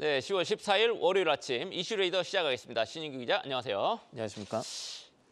네, 10월 14일 월요일 아침 이슈레이더 시작하겠습니다. 신인규 기자, 안녕하세요. 안녕하십니까?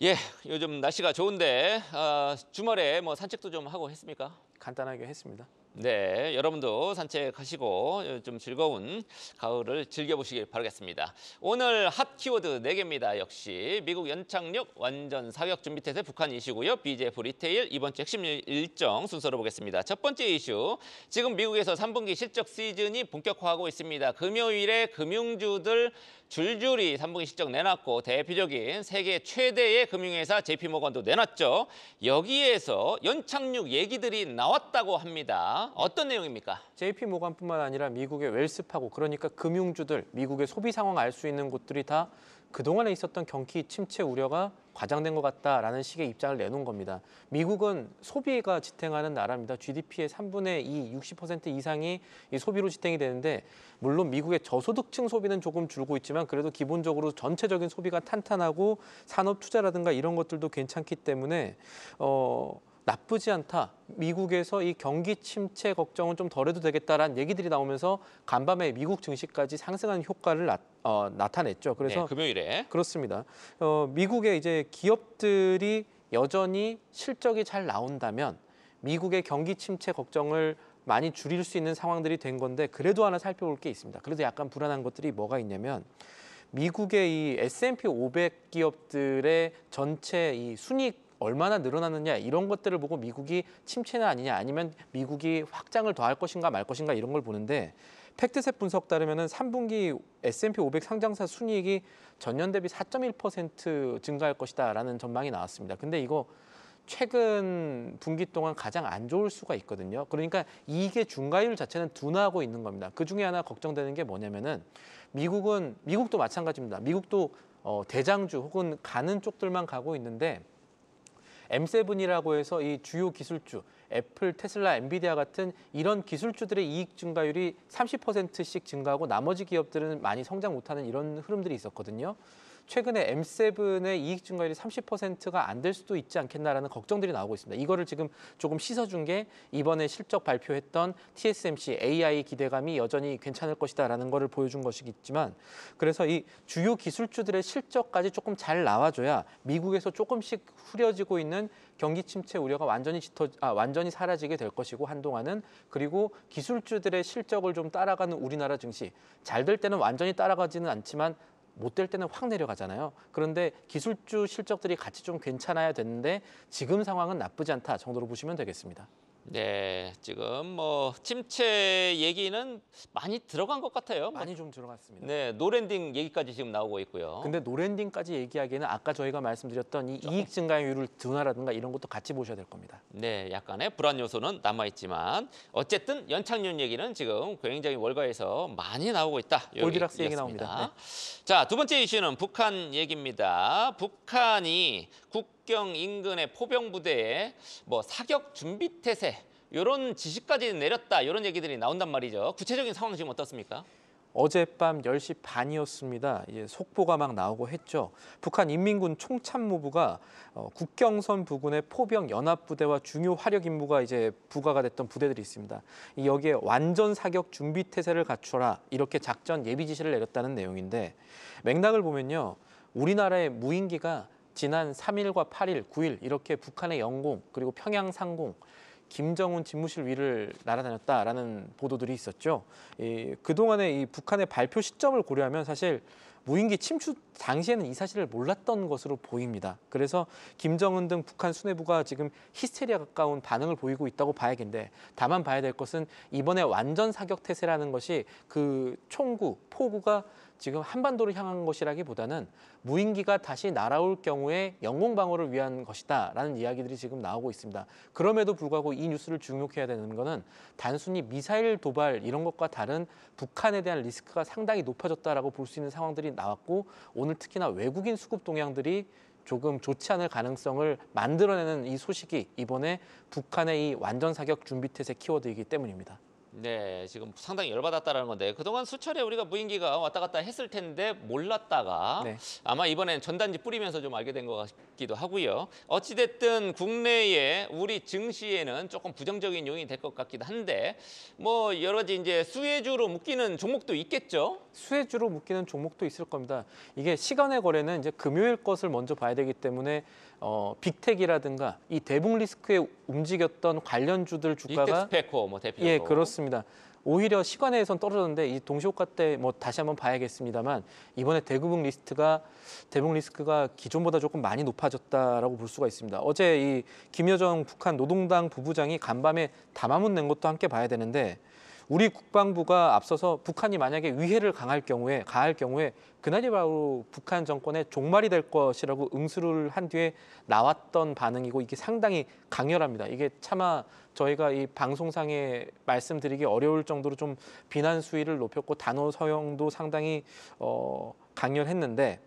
예, 요즘 날씨가 좋은데 어, 주말에 뭐 산책도 좀 하고 했습니까? 간단하게 했습니다. 네, 여러분도 산책하시고 어, 좀 즐거운 가을을 즐겨보시길 바라겠습니다. 오늘 핫 키워드 네개입니다 역시 미국 연착륙 완전 사격 준비 태세 북한 이슈고요. BJF 리테일 이번 주 핵심 일정 순서로 보겠습니다. 첫 번째 이슈, 지금 미국에서 3분기 실적 시즌이 본격화하고 있습니다. 금요일에 금융주들 줄줄이 3분기 실적 내놨고 대표적인 세계 최대의 금융회사 JP모건도 내놨죠. 여기에서 연착륙 얘기들이 나왔다고 합니다. 어떤 내용입니까? JP 모간뿐만 아니라 미국의 웰스파고 그러니까 금융주들, 미국의 소비 상황 알 수 있는 곳들이 다 그동안에 있었던 경기 침체 우려가 과장된 것 같다라는 식의 입장을 내놓은 겁니다. 미국은 소비가 지탱하는 나라입니다. GDP의 3분의 2, 60% 이상이 이 소비로 지탱이 되는데 물론 미국의 저소득층 소비는 조금 줄고 있지만 그래도 기본적으로 전체적인 소비가 탄탄하고 산업 투자라든가 이런 것들도 괜찮기 때문에 어 나쁘지 않다. 미국에서 이 경기 침체 걱정은 좀 덜해도 되겠다라는 얘기들이 나오면서 간밤에 미국 증시까지 상승하는 효과를 나, 어, 타냈죠 네, 그래서 네, 금요일에 그렇습니다. 어, 미국의 이제 기업들이 여전히 실적이 잘 나온다면 미국의 경기 침체 걱정을 많이 줄일 수 있는 상황들이 된 건데 그래도 하나 살펴볼 게 있습니다. 그래도 약간 불안한 것들이 뭐가 있냐면 미국의 이 S&P 500 기업들의 전체 이 순이익 얼마나 늘어나느냐 이런 것들을 보고 미국이 침체나 아니냐 아니면 미국이 확장을 더 할 것인가 말 것인가 이런 걸 보는데 팩트셋 분석 따르면은 3분기 S&P 500 상장사 순이익이 전년 대비 4.1% 증가할 것이다라는 전망이 나왔습니다. 근데 이거 최근 분기 동안 가장 안 좋을 수가 있거든요. 그러니까 이익의 중과율 자체는 둔화하고 있는 겁니다. 그 중에 하나 걱정되는 게 뭐냐면은 미국은 미국도 마찬가지입니다. 미국도 어, 대장주 혹은 가는 쪽들만 가고 있는데 M7이라고 해서 이 주요 기술주 애플, 테슬라, 엔비디아 같은 이런 기술주들의 이익 증가율이 30%씩 증가하고 나머지 기업들은 많이 성장 못하는 이런 흐름들이 있었거든요. 최근에 M7의 이익 증가율이 30%가 안 될 수도 있지 않겠나라는 걱정들이 나오고 있습니다. 이거를 지금 조금 씻어준 게 이번에 실적 발표했던 TSMC AI 기대감이 여전히 괜찮을 것이다라는 것을 보여준 것이겠지만 그래서 이 주요 기술주들의 실적까지 조금 잘 나와줘야 미국에서 조금씩 후려지고 있는 경기 침체 우려가 완전히 짙어 아, 완전히 사라지게 될 것이고 한동안은 그리고 기술주들의 실적을 좀 따라가는 우리나라 증시 잘 될 때는 완전히 따라가지는 않지만 못될 때는 확 내려가잖아요. 그런데 기술주 실적들이 같이 좀 괜찮아야 되는데 지금 상황은 나쁘지 않다 정도로 보시면 되겠습니다. 네, 지금 뭐 침체 얘기는 많이 들어간 것 같아요. 뭐 많이 좀 들어갔습니다. 네, 노랜딩 얘기까지 지금 나오고 있고요. 근데 노랜딩까지 얘기하기에는 아까 저희가 말씀드렸던 이 이익 증가율을 둔화라든가 이런 것도 같이 보셔야 될 겁니다. 네, 약간의 불안 요소는 남아 있지만 어쨌든 연착륙 얘기는 지금 굉장히 월가에서 많이 나오고 있다. 골디락스 얘기 나옵니다. 네. 자, 두 번째 이슈는 북한 얘기입니다. 북한이 국 북경 인근의 포병 부대에 뭐 사격 준비 태세 이런 지시까지 내렸다 이런 얘기들이 나온단 말이죠. 구체적인 상황 지금 어떻습니까? 어젯밤 10시 반이었습니다. 이제 속보가 막 나오고 했죠. 북한 인민군 총참모부가 어, 국경선 부근의 포병 연합부대와 중요 화력 임무가 이제 부과가 됐던 부대들이 있습니다. 여기에 완전 사격 준비 태세를 갖춰라 이렇게 작전 예비 지시를 내렸다는 내용인데 맥락을 보면요. 우리나라의 무인기가 지난 3일과 8일, 9일 이렇게 북한의 영공 그리고 평양 상공 김정은 집무실 위를 날아다녔다라는 보도들이 있었죠. 이, 그동안에이 북한의 발표 시점을 고려하면 사실 무인기 침투 당시에는 이 사실을 몰랐던 것으로 보입니다. 그래서 김정은 등 북한 수뇌부가 지금 히스테리아 가까운 반응을 보이고 있다고 봐야겠는데 다만 봐야 될 것은 이번에 완전 사격 태세라는 것이 그 총구, 포구가 지금 한반도를 향한 것이라기보다는 무인기가 다시 날아올 경우에 영공 방어를 위한 것이다라는 이야기들이 지금 나오고 있습니다. 그럼에도 불구하고 이 뉴스를 중목해야 되는 것은 단순히 미사일 도발 이런 것과 다른 북한에 대한 리스크가 상당히 높아졌다라고 볼 수 있는 상황들이 나왔고 오늘 특히나 외국인 수급 동향들이 조금 좋지 않을 가능성을 만들어내는 이 소식이 이번에 북한의 이 완전 사격 준비 태세 키워드이기 때문입니다. 네, 지금 상당히 열받았다라는 건데 그동안 수차례 우리가 무인기가 왔다 갔다 했을 텐데 몰랐다가 네. 아마 이번엔 전단지 뿌리면서 좀 알게 된 것 같기도 하고요. 어찌됐든 국내에 우리 증시에는 조금 부정적인 요인이 될 것 같기도 한데 뭐 여러 가지 이제 수혜주로 묶이는 종목도 있겠죠? 수혜주로 묶이는 종목도 있을 겁니다. 이게 시간의 거래는 이제 금요일 것을 먼저 봐야 되기 때문에 어, 빅텍이라든가 이 대북 리스크에 움직였던 관련주들 주가가 이텍스페코 뭐 대표로 예 그렇습니다. 그렇습니다. 오히려 시간에선 떨어졌는데 이 동시효과 때 뭐 다시 한번 봐야겠습니다만 이번에 대부분 리스트가 대북 리스크가 기존보다 조금 많이 높아졌다라고 볼 수가 있습니다. 어제 이 김여정 북한 노동당 부부장이 간밤에 담화문 낸 것도 함께 봐야 되는데 우리 국방부가 앞서서 북한이 만약에 위해를 강할 경우에 가할 경우에 그날이 바로 북한 정권의 종말이 될 것이라고 응수를 한 뒤에 나왔던 반응이고 이게 상당히 강렬합니다. 이게 차마 저희가 이 방송상에 말씀드리기 어려울 정도로 좀 비난 수위를 높였고 단어 서형도 상당히 어 강렬했는데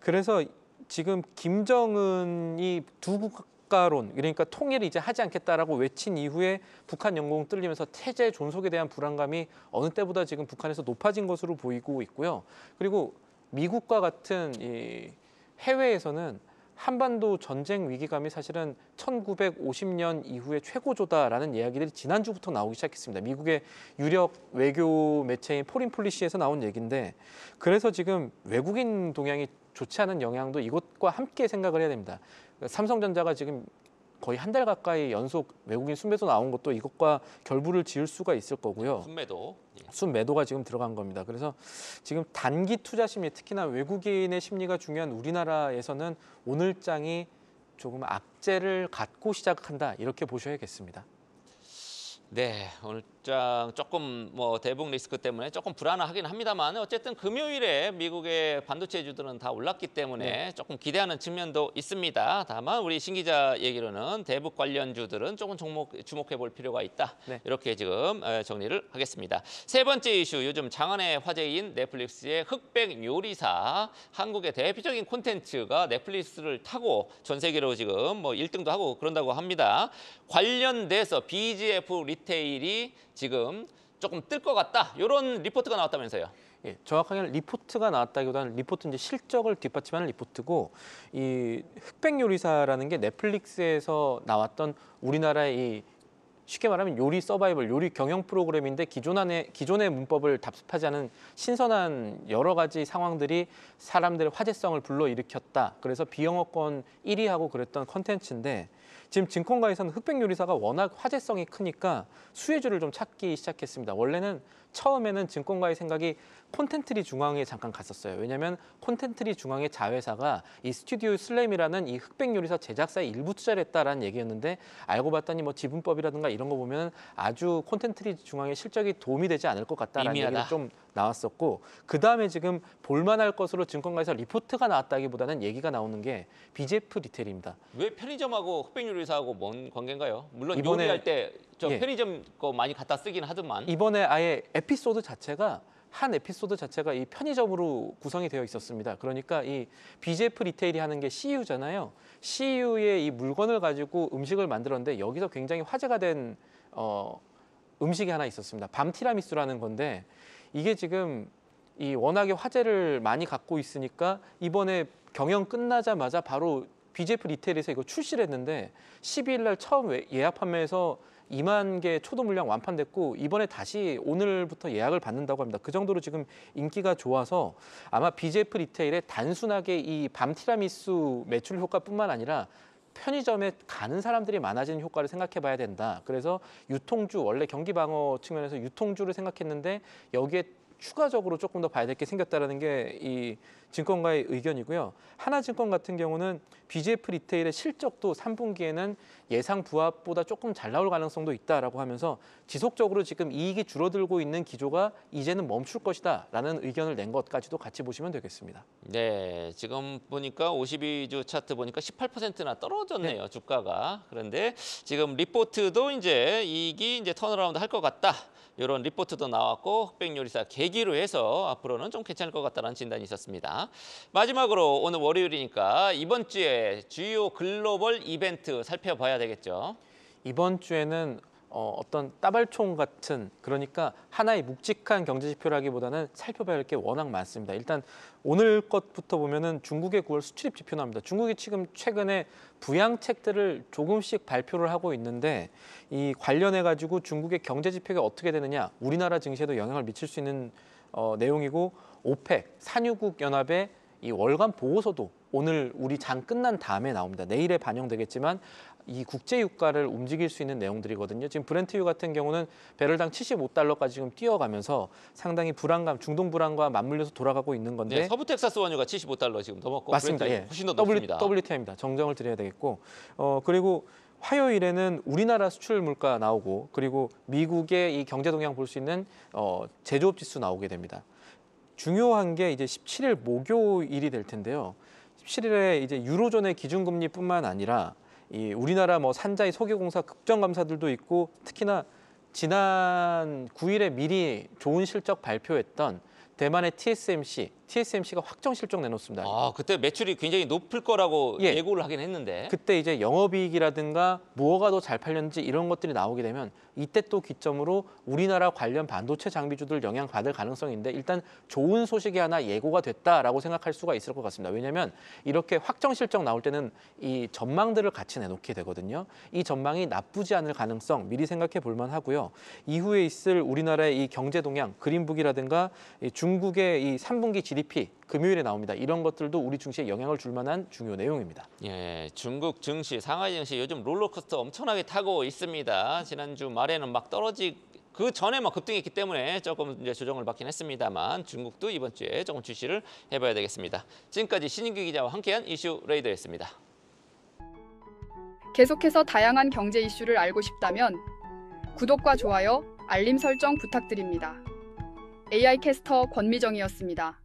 그래서 지금 김정은이 두, 국, 국가론 그러니까 통일을 이제 하지 않겠다라고 외친 이후에 북한 영공 뚫리면서 태제 존속에 대한 불안감이 어느 때보다 지금 북한에서 높아진 것으로 보이고 있고요. 그리고 미국과 같은 이 해외에서는 한반도 전쟁 위기감이 사실은 1950년 이후에 최고조다라는 이야기들이 지난주부터 나오기 시작했습니다. 미국의 유력 외교 매체인 포린 폴리시에서 나온 얘기인데 그래서 지금 외국인 동향이 좋지 않은 영향도 이것과 함께 생각을 해야 됩니다. 그러니까 삼성전자가 지금 거의 한 달 가까이 연속 외국인 순매도 나온 것도 이것과 결부를 지을 수가 있을 거고요. 순매도. 예. 순매도가 지금 들어간 겁니다. 그래서 지금 단기 투자 심리, 특히나 외국인의 심리가 중요한 우리나라에서는 오늘장이 조금 악재를 갖고 시작한다 이렇게 보셔야겠습니다. 네, 오늘 자, 조금 뭐 대북 리스크 때문에 조금 불안하긴 합니다만 어쨌든 금요일에 미국의 반도체주들은 다 올랐기 때문에 네. 조금 기대하는 측면도 있습니다. 다만 우리 신 기자 얘기로는 대북 관련주들은 조금 종목, 주목해 볼 필요가 있다. 네. 이렇게 지금 정리를 하겠습니다. 세 번째 이슈, 요즘 장안의 화제인 넷플릭스의 흑백 요리사 한국의 대표적인 콘텐츠가 넷플릭스를 타고 전 세계로 지금 뭐 1등도 하고 그런다고 합니다. 관련돼서 BGF 리테일이 지금 조금 뜰 것 같다. 이런 리포트가 나왔다면서요. 예, 정확하게는 리포트가 나왔다기보다는 리포트 이제 실적을 뒷받침하는 리포트고 이 흑백 요리사라는 게 넷플릭스에서 나왔던 우리나라의 이 쉽게 말하면 요리 서바이벌, 요리 경영 프로그램인데 기존 안 기존의 문법을 답습하지 않은 신선한 여러 가지 상황들이 사람들의 화제성을 불러일으켰다. 그래서 비영어권 1위하고 그랬던 컨텐츠인데 지금 증권가에서는 흑백 요리사가 워낙 화제성이 크니까 수혜주를 좀 찾기 시작했습니다. 원래는 처음에는 증권가의 생각이 콘텐트리 중앙에 잠깐 갔었어요. 왜냐하면 콘텐트리 중앙의 자회사가 이 스튜디오 슬램이라는 이 흑백 요리사 제작사에 일부 투자를 했다라는 얘기였는데 알고 봤더니 뭐 지분법이라든가 이런 거 보면 아주 콘텐트리 중앙의 실적이 도움이 되지 않을 것 같다라는 얘기를 좀 나왔었고 그다음에 지금 볼만할 것으로 증권가에서 리포트가 나왔다기보다는 얘기가 나오는 게 BGF 리테일입니다. 왜 편의점하고 흑백요리사하고 먼 관계인가요? 물론 이번에, 요리할 때저 예. 편의점 거 많이 갖다 쓰긴 하더만 이번에 아예 에피소드 자체가 한 에피소드 자체가 이 편의점으로 구성이 되어 있었습니다. 그러니까 이 BJF 리테일이 하는 게 CU잖아요. CU의 이 물건을 가지고 음식을 만들었는데 여기서 굉장히 화제가 된 어, 음식이 하나 있었습니다. 밤 티라미수라는 건데 이게 지금 이 워낙에 화제를 많이 갖고 있으니까 이번에 경영 끝나자마자 바로 BJF 리테일에서 이거 출시를 했는데 12일 날 처음 예약 판매해서 2만 개 초도 물량 완판됐고 이번에 다시 오늘부터 예약을 받는다고 합니다. 그 정도로 지금 인기가 좋아서 아마 BJF 리테일에 단순하게 이 밤 티라미수 매출 효과뿐만 아니라 편의점에 가는 사람들이 많아지는 효과를 생각해 봐야 된다. 그래서 유통주, 원래 경기 방어 측면에서 유통주를 생각했는데 여기에 추가적으로 조금 더 봐야 될 게 생겼다는 게 이 증권가의 의견이고요. 하나증권 같은 경우는 BGF 리테일의 실적도 3분기에는 예상 부합보다 조금 잘 나올 가능성도 있다라고 하면서 지속적으로 지금 이익이 줄어들고 있는 기조가 이제는 멈출 것이다라는 의견을 낸 것까지도 같이 보시면 되겠습니다. 네, 지금 보니까 52주 차트 보니까 18%나 떨어졌네요, 네. 주가가. 그런데 지금 리포트도 이제 이익이 이제 턴어라운드 할 것 같다. 이런 리포트도 나왔고 흑백요리사 개 계기로 해서 앞으로는 좀 괜찮을 것 같다는 진단이 있었습니다. 마지막으로 오늘 월요일이니까 이번 주에 주요 글로벌 이벤트 살펴봐야 되겠죠. 이번 주에는 어, 어떤 따발총 같은 그러니까 하나의 묵직한 경제 지표라기보다는 살펴봐야 할 게 워낙 많습니다. 일단 오늘 것부터 보면은 중국의 9월 수출입 지표 나옵니다. 중국이 지금 최근에 부양책들을 조금씩 발표를 하고 있는데 이 관련해 가지고 중국의 경제 지표가 어떻게 되느냐 우리나라 증시에도 영향을 미칠 수 있는 어, 내용이고 오펙 산유국 연합의 이 월간 보고서도 오늘 우리 장 끝난 다음에 나옵니다. 내일에 반영되겠지만 이 국제 유가를 움직일 수 있는 내용들이거든요. 지금 브렌트유 같은 경우는 배럴당 75달러까지 지금 뛰어가면서 상당히 불안감, 중동 불안과 맞물려서 돌아가고 있는 건데 네, 서부 텍사스 원유가 75달러 지금 더 먹고 맞습니다. 예. 훨씬 더 w, 높습니다. WTI입니다. 정정을 드려야 되겠고 어 그리고 화요일에는 우리나라 수출 물가 나오고 그리고 미국의 이 경제 동향 볼 수 있는 어 제조업 지수 나오게 됩니다. 중요한 게 이제 17일 목요일이 될 텐데요. 17일에 이제 유로존의 기준금리뿐만 아니라 이 우리나라 뭐 산자의 소유공사 급정감사들도 있고 특히나 지난 9일에 미리 좋은 실적 발표했던 대만의 TSMC TSMC가 확정 실적 내놓습니다. 아, 그때 매출이 굉장히 높을 거라고 예. 예고를 하긴 했는데. 그때 이제 영업이익이라든가 무엇가 더 잘 팔렸는지 이런 것들이 나오게 되면 이때 또 기점으로 우리나라 관련 반도체 장비주들 영향받을 가능성인데 일단 좋은 소식이 하나 예고가 됐다라고 생각할 수가 있을 것 같습니다. 왜냐하면 이렇게 확정 실적 나올 때는 이 전망들을 같이 내놓게 되거든요. 이 전망이 나쁘지 않을 가능성 미리 생각해 볼 만하고요. 이후에 있을 우리나라의 이 경제 동향, 그린북이라든가 중국의 이 3분기 GDP GDP, 금요일에 나옵니다. 이런 것들도 우리 증시에 영향을 줄 만한 중요 내용입니다. 예, 중국 증시, 상하이 증시 요즘 롤러코스터 엄청나게 타고 있습니다. 지난주 말에는 막 떨어지 그 전에 막 급등했기 때문에 조금 이제 조정을 받긴 했습니다만 중국도 이번 주에 조금 주시를 해봐야 되겠습니다. 지금까지 신인규 기자와 함께한 이슈 레이더였습니다. 계속해서 다양한 경제 이슈를 알고 싶다면 구독과 좋아요, 알림 설정 부탁드립니다. AI 캐스터 권미정이었습니다.